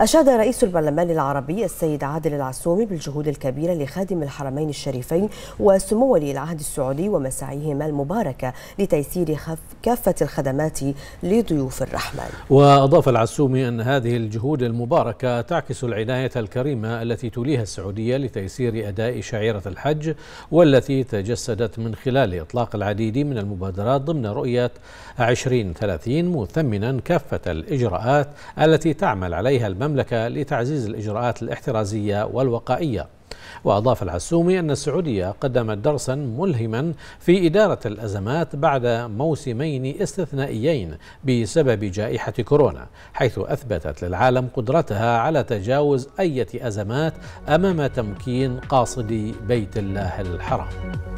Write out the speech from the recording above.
أشاد رئيس البرلمان العربي السيد عادل العسومي بالجهود الكبيرة لخادم الحرمين الشريفين وسمو ولي العهد السعودي ومساعيهما المباركة لتيسير كافة الخدمات لضيوف الرحمن وأضاف العسومي أن هذه الجهود المباركة تعكس العناية الكريمة التي توليها السعودية لتيسير أداء شعيرة الحج والتي تجسدت من خلال إطلاق العديد من المبادرات ضمن رؤية 2030 مثمنا كافة الإجراءات التي تعمل عليها المملكة المملكة لتعزيز الإجراءات الاحترازية والوقائية وأضاف العسومي أن السعودية قدمت درسا ملهما في إدارة الأزمات بعد موسمين استثنائيين بسبب جائحة كورونا حيث أثبتت للعالم قدرتها على تجاوز أي أزمات أمام تمكين قاصدي بيت الله الحرام